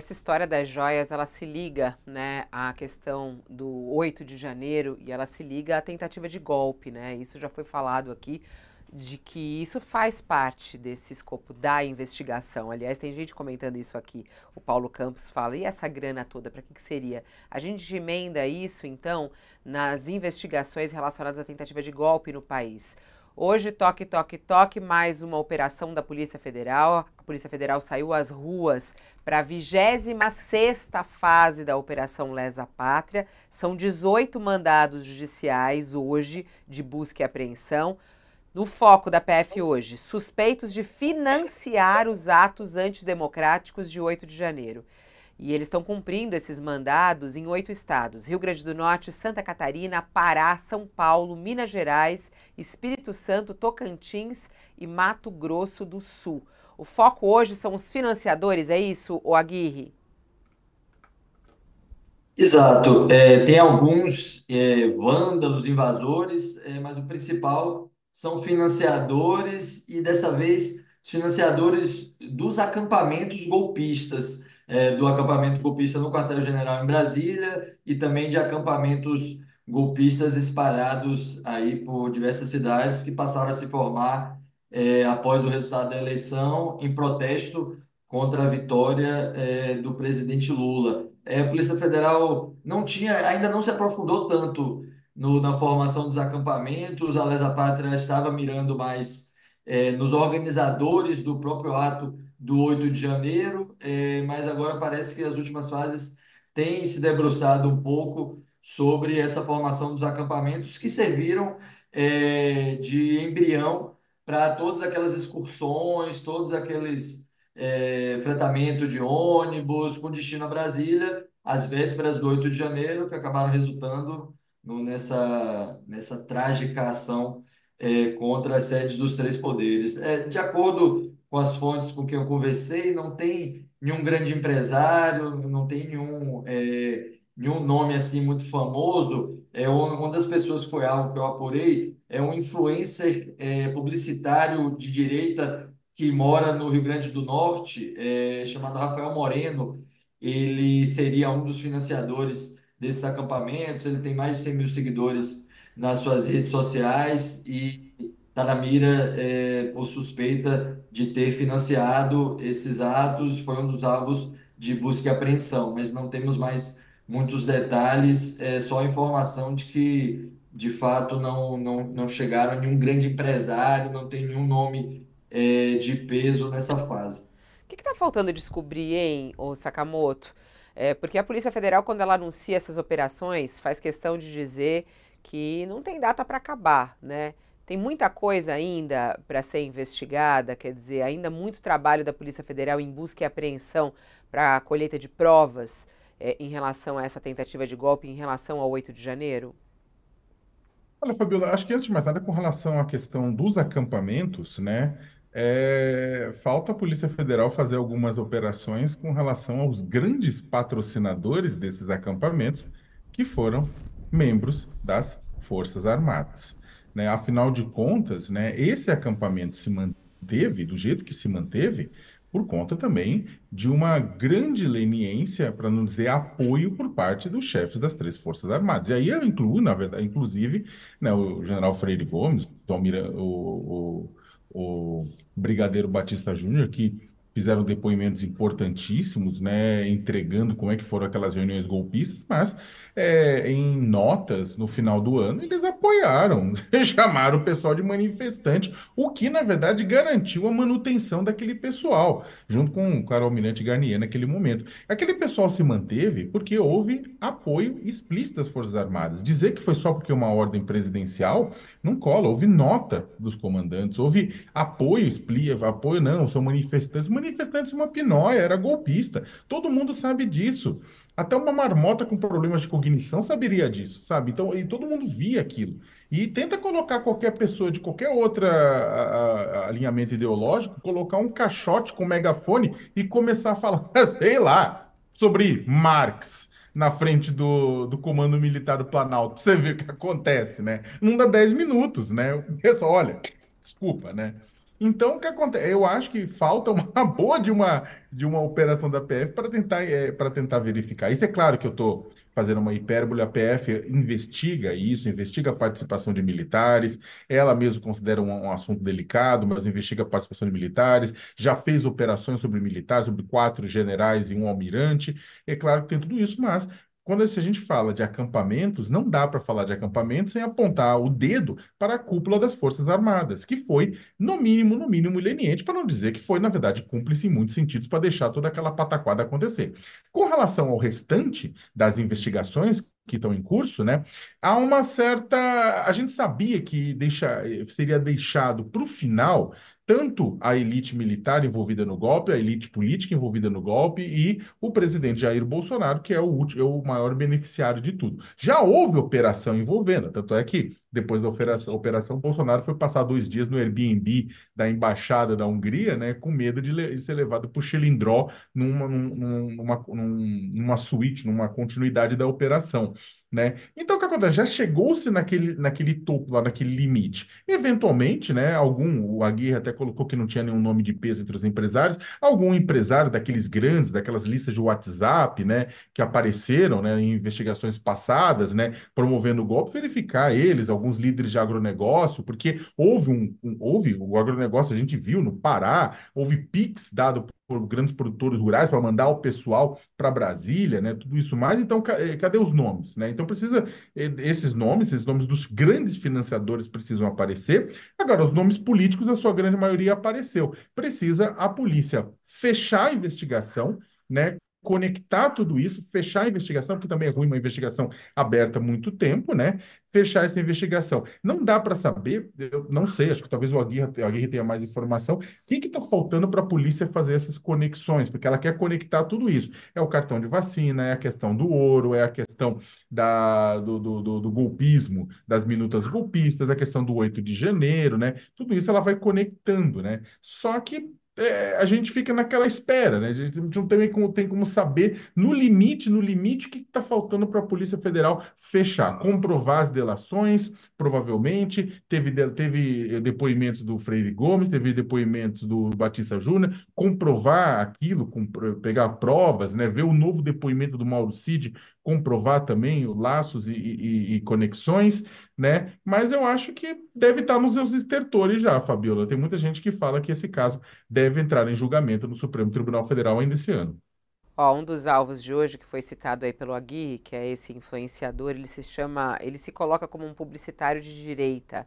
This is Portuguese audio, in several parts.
Essa história das joias, ela se liga né, à questão do 8 de janeiro e ela se liga à tentativa de golpe, né? Isso já foi falado aqui, de que isso faz parte desse escopo da investigação. Aliás, tem gente comentando isso aqui. O Paulo Campos fala: e essa grana toda, para que, que, seria? A gente emenda isso, então, nas investigações relacionadas à tentativa de golpe no país. Hoje, toque, toque, toque, mais uma operação da Polícia Federal. A Polícia Federal saiu às ruas para a 26 fase da Operação Lesa Pátria. São 18 mandados judiciais hoje de busca e apreensão. No foco da PF hoje, suspeitos de financiar os atos antidemocráticos de 8 de janeiro. E eles estão cumprindo esses mandados em oito estados: Rio Grande do Norte, Santa Catarina, Pará, São Paulo, Minas Gerais, Espírito Santo, Tocantins e Mato Grosso do Sul. O foco hoje são os financiadores, é isso, o Aguirre? Exato. É, tem alguns é, vândalos, invasores, é, mas o principal são financiadores e dessa vez financiadores dos acampamentos golpistas é, do acampamento golpista no quartel-general em Brasília e também de acampamentos golpistas espalhados aí por diversas cidades que passaram a se formar é, após o resultado da eleição em protesto contra a vitória é, do presidente Lula. É, a Polícia Federal não tinha, ainda não se aprofundou tanto no, na formação dos acampamentos, a Lesa Pátria estava mirando mais é, nos organizadores do próprio ato do 8 de janeiro, é, mas agora parece que as últimas fases têm se debruçado um pouco sobre essa formação dos acampamentos que serviram é, de embrião para todas aquelas excursões, todos aqueles é, fretamento de ônibus com destino a Brasília, às vésperas do 8 de janeiro, que acabaram resultando no, nessa, nessa trágica ação é, contra as sedes dos três poderes. É, de acordo com as fontes com quem eu conversei, não tem nenhum grande empresário, não tem nenhum, é, nenhum nome assim muito famoso. É, uma das pessoas que foi algo que eu apurei é um influencer é, publicitário de direita que mora no Rio Grande do Norte, é, chamado Rafael Moreno. Ele seria um dos financiadores desses acampamentos, ele tem mais de 100 mil seguidores nas suas redes sociais e está na mira é, ou suspeita de ter financiado esses atos, foi um dos alvos de busca e apreensão, mas não temos mais muitos detalhes, é, só informação de que de fato não, não, não chegaram nenhum grande empresário, não tem nenhum nome é, de peso nessa fase. O que está faltando descobrir, hein, o Sakamoto? É, porque a Polícia Federal, quando ela anuncia essas operações, faz questão de dizer que não tem data para acabar, né? Tem muita coisa ainda para ser investigada, quer dizer, ainda muito trabalho da Polícia Federal em busca e apreensão para a colheita de provas é, em relação a essa tentativa de golpe, em relação ao 8 de janeiro? Olha, Fabiola, acho que antes de mais nada, com relação à questão dos acampamentos, né? É, falta a Polícia Federal fazer algumas operações com relação aos grandes patrocinadores desses acampamentos, que foram membros das Forças Armadas. Né? Afinal de contas, né, esse acampamento se manteve do jeito que se manteve por conta também de uma grande leniência, para não dizer apoio, por parte dos chefes das três Forças Armadas. E aí eu incluo, na verdade, inclusive, né, o general Freire Gomes, o, o, o, o Brigadeiro Batista Júnior, que fizeram depoimentos importantíssimos, né, entregando como é que foram aquelas reuniões golpistas, mas é, em notas no final do ano eles apoiaram, chamaram o pessoal de manifestante, o que na verdade garantiu a manutenção daquele pessoal, junto com claro, almirante Garnier naquele momento. Aquele pessoal se manteve porque houve apoio explícito das Forças Armadas. Dizer que foi só porque uma ordem presidencial não cola, houve nota dos comandantes, houve apoio, explícito, apoio não, são manifestantes manifestantes uma pinóia, era golpista. Todo mundo sabe disso. Até uma marmota com problemas de cognição saberia disso, sabe? Então, e todo mundo via aquilo. E tenta colocar qualquer pessoa de qualquer outro alinhamento ideológico, colocar um caixote com megafone e começar a falar, sei lá, sobre Marx na frente do, do comando militar do Planalto, pra você ver o que acontece, né? Não dá 10 minutos, né? O pessoal, olha, desculpa, né? Então, o que acontece? Eu acho que falta uma boa de uma, de uma operação da PF para tentar, é, tentar verificar. Isso é claro que eu estou fazendo uma hipérbole, a PF investiga isso, investiga a participação de militares, ela mesmo considera um, um, assunto delicado, mas investiga a participação de militares, já fez operações sobre militares, sobre quatro generais e um almirante. É claro que tem tudo isso, mas quando a gente fala de acampamentos, não dá para falar de acampamentos sem apontar o dedo para a cúpula das Forças Armadas, que foi, no mínimo, no mínimo, leniente, para não dizer que foi, na verdade, cúmplice em muitos sentidos para deixar toda aquela pataquada acontecer. Com relação ao restante das investigações que estão em curso, né? Há uma certa. A gente sabia que deixa... seria deixado para o final tanto a elite militar envolvida no golpe, a elite política envolvida no golpe e o presidente Jair Bolsonaro, que é o, último, é o maior beneficiário de tudo. Já houve operação envolvendo, tanto é que depois da operação, operação Bolsonaro, foi passar dois dias no Airbnb da embaixada da Hungria, né, com medo de, de ser levado para o Chilindró numa, numa, numa, numa suíte, numa continuidade da operação. Né? Então, o que acontece? Já chegou-se naquele, naquele topo lá, naquele limite. Eventualmente, né, algum, o Aguirre até colocou que não tinha nenhum nome de peso entre os empresários, algum empresário daqueles grandes, daquelas listas de WhatsApp, né, que apareceram, né, em investigações passadas, né, promovendo o golpe, verificar eles, alguns líderes de agronegócio, porque houve um, um houve o agronegócio, a gente viu no Pará, houve PIX dado por grandes produtores rurais para mandar o pessoal para Brasília, né? Tudo isso mais. Então, eh, cadê os nomes, né? Então precisa eh, esses nomes, esses nomes dos grandes financiadores precisam aparecer. Agora, os nomes políticos, a sua grande maioria apareceu. Precisa a polícia fechar a investigação, né? conectar tudo isso, fechar a investigação, porque também é ruim uma investigação aberta há muito tempo, né? Fechar essa investigação. Não dá para saber, eu não sei, acho que talvez o Aguirre, o Aguirre tenha mais informação, o que está faltando para a polícia fazer essas conexões, porque ela quer conectar tudo isso. É o cartão de vacina, é a questão do ouro, é a questão da, do, do, do, do golpismo, das minutas golpistas, é a questão do 8 de janeiro, né? Tudo isso ela vai conectando, né? Só que é, a gente fica naquela espera, né? A gente não tem como, tem como saber, no limite, no limite, o que está faltando para a Polícia Federal fechar, comprovar as delações, provavelmente, teve, teve eh, depoimentos do Freire Gomes, teve depoimentos do Batista Júnior, comprovar aquilo, pegar provas, né? ver o novo depoimento do Mauro Cid, comprovar também os laços e, e, e, conexões, né? Mas eu acho que deve estar tá nos seus estertores já, Fabiola. Tem muita gente que fala que esse caso deve deve entrar em julgamento no Supremo Tribunal Federal ainda esse ano. Ó, um dos alvos de hoje que foi citado aí pelo Aguirre, que é esse influenciador, ele se chama, ele se coloca como um publicitário de direita.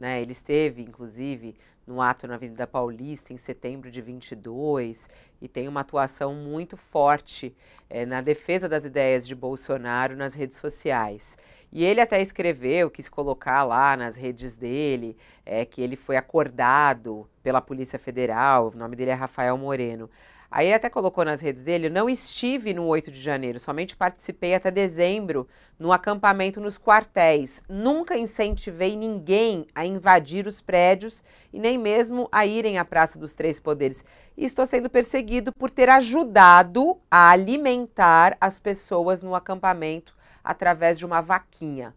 Né? Ele esteve, inclusive, no ato na Avenida Paulista em setembro de 22 e tem uma atuação muito forte é, na defesa das ideias de Bolsonaro nas redes sociais. E ele até escreveu, quis colocar lá nas redes dele, é, que ele foi acordado pela Polícia Federal, o nome dele é Rafael Moreno, Aí ele até colocou nas redes dele: não estive no 8 de janeiro, somente participei até dezembro no acampamento nos quartéis. Nunca incentivei ninguém a invadir os prédios e nem mesmo a irem à Praça dos Três Poderes. E estou sendo perseguido por ter ajudado a alimentar as pessoas no acampamento através de uma vaquinha.